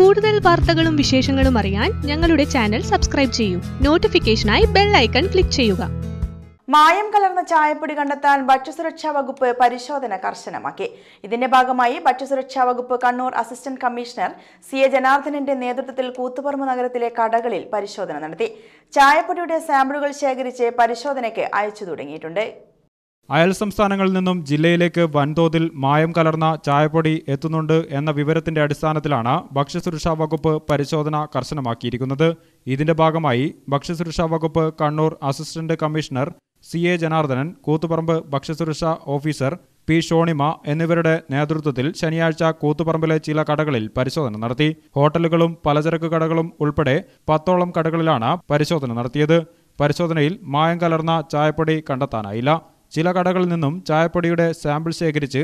കൂടുതൽ വാർത്തകളും വിശേഷങ്ങളും അറിയാൻ ഞങ്ങളുടെ ചാനൽ സബ്സ്ക്രൈബ് ചെയ്യൂ നോട്ടിഫിക്കേഷനായി ബെൽ ഐക്കൺ ക്ലിക്ക് ചെയ്യുക മായം കലർന്ന ചായപ്പൊടി കണ്ടെത്താൻ ഭക്ഷ്യസുരക്ഷാ വകുപ്പ് പരിശോധന കർശനമാക്കി ഇതിന്റെ ഭാഗമായി ഭക്ഷ്യസുരക്ഷാ വകുപ്പ് Kannur assistant commissioner C A ജനാർദ്ദനന്റെ നേതൃത്വത്തിൽ കൂത്തുപറമ്പ് നഗരത്തിലെ കടകളിൽ പരിശോധന നടത്തി ചായപ്പൊടിയുടെ സാമ്പിളുകൾ ശേഖരിച്ച് പരിശോധനയ്ക്ക് അയച്ചു തുടങ്ങിയിട്ടുണ്ട് അയൽ സംസ്ഥാനങ്ങളിൽ നിന്നും ജില്ലയിലേക്ക് വൻതോതിൽ മായം കലർന്ന ചായപ്പൊടി എത്തുന്നുണ്ട് എന്ന വിവരത്തിന്റെ അടിസ്ഥാനത്തിലാണ് ഭക്ഷ്യസുരക്ഷാ വകുപ്പ് പരിശോധന കർശനമാക്കിയിരിക്കുന്നത് ഇതിന്റെ ഭാഗമായി ഭക്ഷ്യസുരക്ഷാ വകുപ്പ് Kannur assistant commissioner C A Janardhanan Koothuparamba ഭക്ഷ്യസുരക്ഷാ ഓഫീസർ പി ഷോണിമ എന്നിവരുടെ നേതൃത്വത്തിൽ ശനിയാഴ്ച കൂത്തുപറമ്പിലെ ചില കടകളിൽ പരിശോധന നടത്തി ഹോട്ടലുകളും പലചരക്ക് കടകളും ഉൾപ്പെടെ പത്തോളം കടകളിലാണ് പരിശോധന നടത്തിയത് പരിശോധനയിൽ മായം കലർന്ന ചായപ്പൊടി കണ്ടെത്താനായില്ല ചില കടകളിൽ നിന്നും ചായപ്പൊടിയുടെ സാമ്പിൾ ശേഖരിച്ച്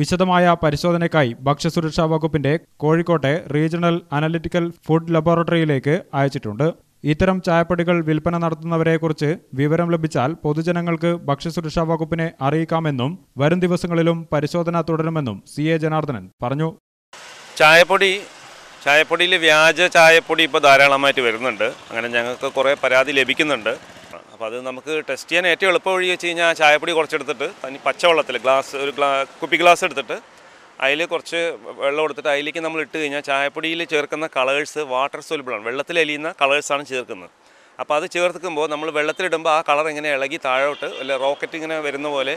വിശദമായ പരിശോധനയ്ക്കായി ഭക്ഷ്യസുരക്ഷാ വകുപ്പിന്റെ കോഴിക്കോട്ടെ റീജിയണൽ അനലിറ്റിക്കൽ ഫുഡ് ലബോറട്ടറിയിലേക്ക് അയച്ചിട്ടുണ്ട് ഇത്തരം ചായപ്പൊടികൾ വിൽപ്പന നടത്തുന്നവരെക്കുറിച്ച് വിവരം ലഭിച്ചാൽ പൊതുജനങ്ങൾക്ക് ഭക്ഷ്യസുരക്ഷാ വകുപ്പിനെ അറിയിക്കാമെന്നും വരും ദിവസങ്ങളിലും പരിശോധന തുടരുമെന്നും സി എ ജനാർദ്ദനൻ പറഞ്ഞു ചായപ്പൊടി ചായപ്പൊടിയിൽ വ്യാജ ചായപ്പൊടി ഇപ്പോൾ ധാരാളമായിട്ട് വരുന്നുണ്ട് അങ്ങനെ ഞങ്ങൾക്ക് കുറേ പരാതി ലഭിക്കുന്നുണ്ട് അപ്പോൾ അത് നമുക്ക് ടെസ്റ്റ് ചെയ്യാൻ ഏറ്റവും എളുപ്പ വഴി വെച്ച് കഴിഞ്ഞാൽ ചായപ്പൊടി കുറച്ചെടുത്തിട്ട് തനി പച്ചവെള്ളത്തിൽ ഗ്ലാസ് ഒരു ഗ്ലാ കുപ്പി ഗ്ലാസ് എടുത്തിട്ട് അതിൽ കുറച്ച് വെള്ളം കൊടുത്തിട്ട് അതിലേക്ക് നമ്മൾ ഇട്ട് കഴിഞ്ഞാൽ ചായപ്പൊടിയിൽ ചേർക്കുന്ന കളേഴ്സ് വാട്ടർ സൊലുബിളാണ് വെള്ളത്തിൽ എലിയുന്ന കളേഴ്സാണ് ചേർക്കുന്നത് അപ്പോൾ അത് ചേർക്കുമ്പോൾ നമ്മൾ വെള്ളത്തിലിടുമ്പോൾ ആ കളർ ഇങ്ങനെ ഇളകി താഴോട്ട് അല്ല റോക്കറ്റ് ഇങ്ങനെ വരുന്ന പോലെ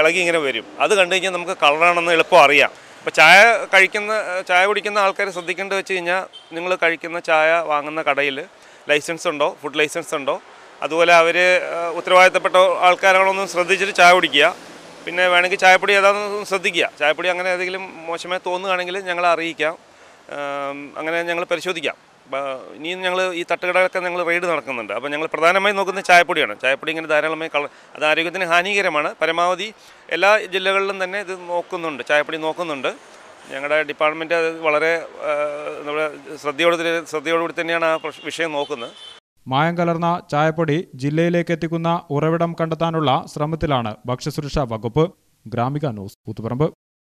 ഇളകി ഇങ്ങനെ വരും അത് കണ്ടു കഴിഞ്ഞാൽ നമുക്ക് കളറാണെന്ന് എളുപ്പം അറിയാം അപ്പോൾ ചായ കഴിക്കുന്ന ചായ കുടിക്കുന്ന ആൾക്കാർ ശ്രദ്ധിക്കേണ്ടത് വെച്ച് കഴിഞ്ഞാൽ നിങ്ങൾ കഴിക്കുന്ന ചായ വാങ്ങുന്ന കടയിൽ ലൈസൻസ് ഉണ്ടോ ഫുഡ് ലൈസൻസ് ഉണ്ടോ അതുപോലെ അവർ ഉത്തരവാദിത്തപ്പെട്ട ആൾക്കാരാണോന്നും ശ്രദ്ധിച്ചിട്ട് ചായ കുടിക്കുക പിന്നെ വേണമെങ്കിൽ ചായപ്പൊടി ഏതാണെന്നും ശ്രദ്ധിക്കുക ചായപ്പൊടി അങ്ങനെ ഏതെങ്കിലും മോശമായി തോന്നുകയാണെങ്കിൽ ഞങ്ങളെ അറിയിക്കാം അങ്ങനെ ഞങ്ങൾ പരിശോധിക്കാം ഇനിയും ഞങ്ങൾ ഈ തട്ടുകടകളൊക്കെ ഞങ്ങൾ റെയ്ഡ് നടക്കുന്നുണ്ട് അപ്പോൾ ഞങ്ങൾ പ്രധാനമായി നോക്കുന്നത് ചായപ്പൊടിയാണ് ചായപ്പൊടി ഇങ്ങനെ ധാരാളമായി കള അത് ആരോഗ്യത്തിന് ഹാനികരമാണ് പരമാവധി എല്ലാ ജില്ലകളിലും തന്നെ ഇത് നോക്കുന്നുണ്ട് ചായപ്പൊടി നോക്കുന്നുണ്ട് ഞങ്ങളുടെ ഡിപ്പാർട്ട്മെൻറ്റ് അത് വളരെ നമ്മുടെ ശ്രദ്ധയോടെ ശ്രദ്ധയോടുകൂടി തന്നെയാണ് ആ വിഷയം നോക്കുന്നത് മായം കലർന്ന ചായപ്പൊടി ജില്ലയിലേക്ക് എത്തിക്കുന്ന ഉറവിടം കണ്ടെത്താനുള്ള ശ്രമത്തിലാണ് ഭക്ഷ്യസുരക്ഷാ വകുപ്പ് ഗ്രാമിക ന്യൂസ് കൂത്തുപറമ്പ്